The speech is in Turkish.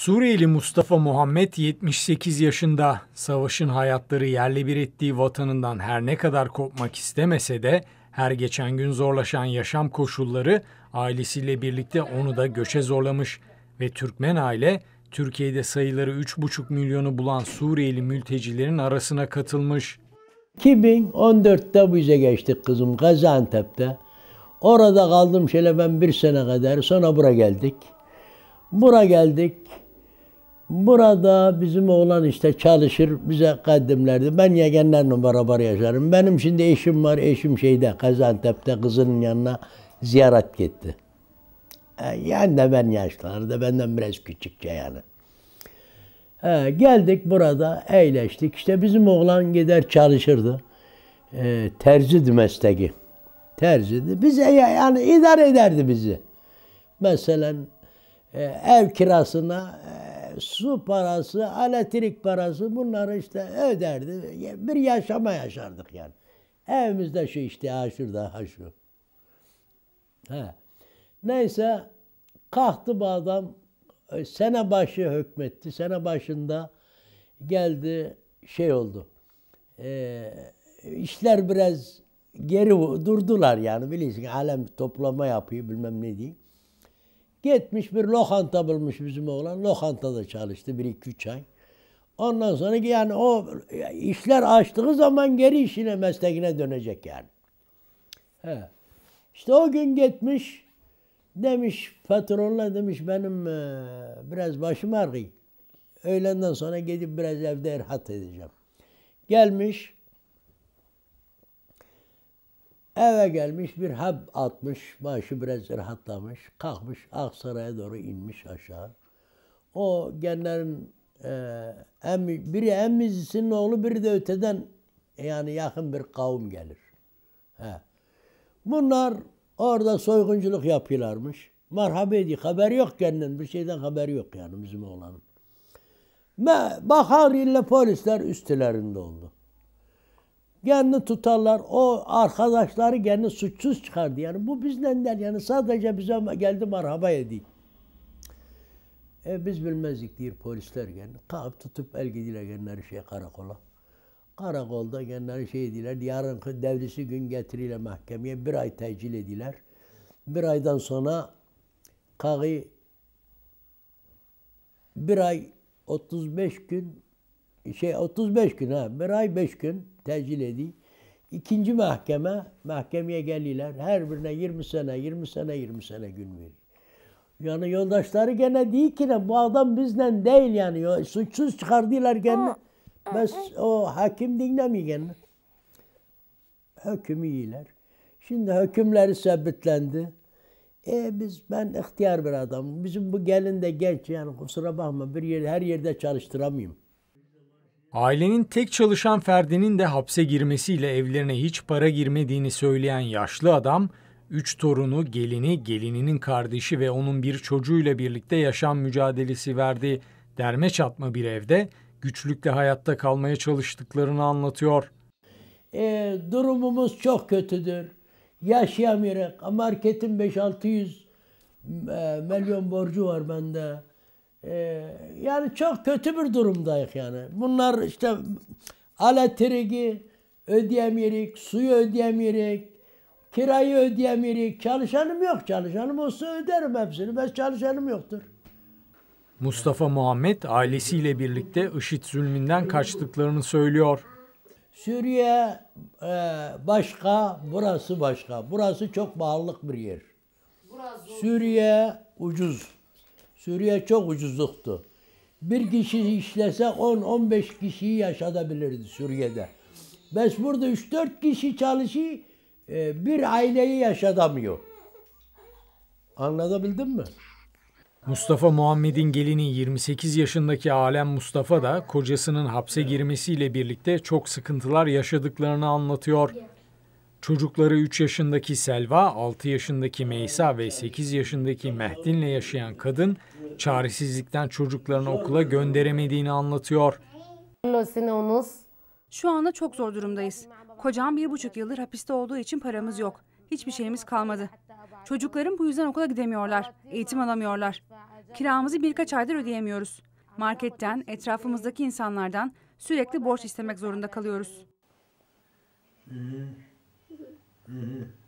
Suriyeli Mustafa Muhammed 78 yaşında savaşın hayatları yerle bir ettiği vatanından her ne kadar kopmak istemese de her geçen gün zorlaşan yaşam koşulları ailesiyle birlikte onu da göçe zorlamış ve Türkmen aile Türkiye'de sayıları 3,5 milyonu bulan Suriyeli mültecilerin arasına katılmış. 2014'te bize geçtik kızım Gaziantep'te. Orada kaldım şöyle ben bir sene kadar sonra buraya geldik. buraya geldik. Burada bizim oğlan işte çalışır, bize kadimlerdi. Ben numara beraber yaşarım. Benim şimdi eşim var, eşim şeyde, Gaziantep'te kızının yanına ziyaret gitti. E, yani de ben yaşlarda, benden biraz küçükçe yani. He, geldik burada, eğleştik. İşte bizim oğlan gider çalışırdı. E, terzidi mesleği. Terzidi. Bize yani idare ederdi bizi. Mesela e, ev kirasına su parası, elektrik parası bunları işte öderdi. Bir yaşama yaşardık yani. Evimizde şu işte ha şurada ha şu. He. Neyse kalktı bu adam e, sene başı hükmetti. Sene başında geldi şey oldu. E, işler biraz geri durdular yani biliyorsun alem toplama yapıyor bilmem ne diyeyim. Gitmiş bir lokanta bulmuş bizim oğlan. Lokantada çalıştı bir iki üç ay. Ondan sonra yani o işler açtığı zaman geri işine mesleğine dönecek yani. He. İşte o gün gitmiş demiş patronla demiş benim e, biraz başım ağrıyor. Öğlenden sonra gidip biraz evde rahat edeceğim. Gelmiş Eve gelmiş bir hep atmış, başı biraz rahatlamış, kalkmış Aksaray'a doğru inmiş aşağı. O genlerin e, em, biri emmizisinin oğlu, biri de öteden e, yani yakın bir kavim gelir. He. Bunlar orada soygunculuk yapıyorlarmış. Merhaba edi Haber yok kendinin. Bir şeyden haber yok yani bizim oğlanın. bahar ile polisler üstlerinde oldu. Kendini tutarlar. O arkadaşları kendi suçsuz çıkardı. Yani bu bizdenler yani sadece bize geldi merhaba edeyim. E biz bilmezdik diyor polisler yani. Kalkıp tutup el gidiler kendileri şey karakola. Karakolda kendileri şey diler. Yarınki devlisi gün getiriyle mahkemeye bir ay tecil ediler. Bir aydan sonra kagı bir ay 35 gün şey 35 gün ha. Bir ay 5 gün tecil edeyim. İkinci mahkeme, mahkemeye geliler Her birine 20 sene, 20 sene, 20 sene gün veriyor. Yani yoldaşları gene değil ki ne, bu adam bizden değil yani. Suçsuz çıkardılar gene. Bes o hakim dinlemiyor gene. Hüküm iyiler. Şimdi hükümleri sabitlendi. E biz ben ihtiyar bir adamım. Bizim bu gelin de genç yani kusura bakma bir yer her yerde çalıştıramıyorum. Ailenin tek çalışan ferdinin de hapse girmesiyle evlerine hiç para girmediğini söyleyen yaşlı adam, üç torunu, gelini, gelininin kardeşi ve onun bir çocuğuyla birlikte yaşam mücadelesi verdiği derme çatma bir evde güçlükle hayatta kalmaya çalıştıklarını anlatıyor. E, durumumuz çok kötüdür. Yaşayamıyoruz. Marketin 5-600 e, milyon borcu var bende. Ee, yani çok kötü bir durumdayız yani. Bunlar işte elektriği ödeyemeyirik, suyu ödeyemeyirik, kirayı ödeyemeyirik. Çalışanım yok. Çalışanım olsa öderim hepsini. Ben çalışanım yoktur. Mustafa Muhammed ailesiyle birlikte IŞİD zulmünden kaçtıklarını söylüyor. Suriye e, başka, burası başka. Burası çok bağlılık bir yer. Suriye ucuz. Suriye çok ucuzluktu. Bir kişi işlese 10-15 kişiyi yaşatabilirdi Suriye'de. Biz burada 3-4 kişi çalışıyor, e, bir aileyi yaşatamıyor. Anlatabildim mi? Mustafa Muhammed'in gelini 28 yaşındaki Alem Mustafa da kocasının hapse girmesiyle birlikte çok sıkıntılar yaşadıklarını anlatıyor. Çocukları 3 yaşındaki Selva, 6 yaşındaki Meysa ve 8 yaşındaki Mehdin'le yaşayan kadın çaresizlikten çocuklarını okula gönderemediğini anlatıyor. Şu anda çok zor durumdayız. Kocam bir buçuk yıldır hapiste olduğu için paramız yok. Hiçbir şeyimiz kalmadı. Çocuklarım bu yüzden okula gidemiyorlar. Eğitim alamıyorlar. Kiramızı birkaç aydır ödeyemiyoruz. Marketten, etrafımızdaki insanlardan sürekli borç istemek zorunda kalıyoruz. Hmm. Mm-hmm.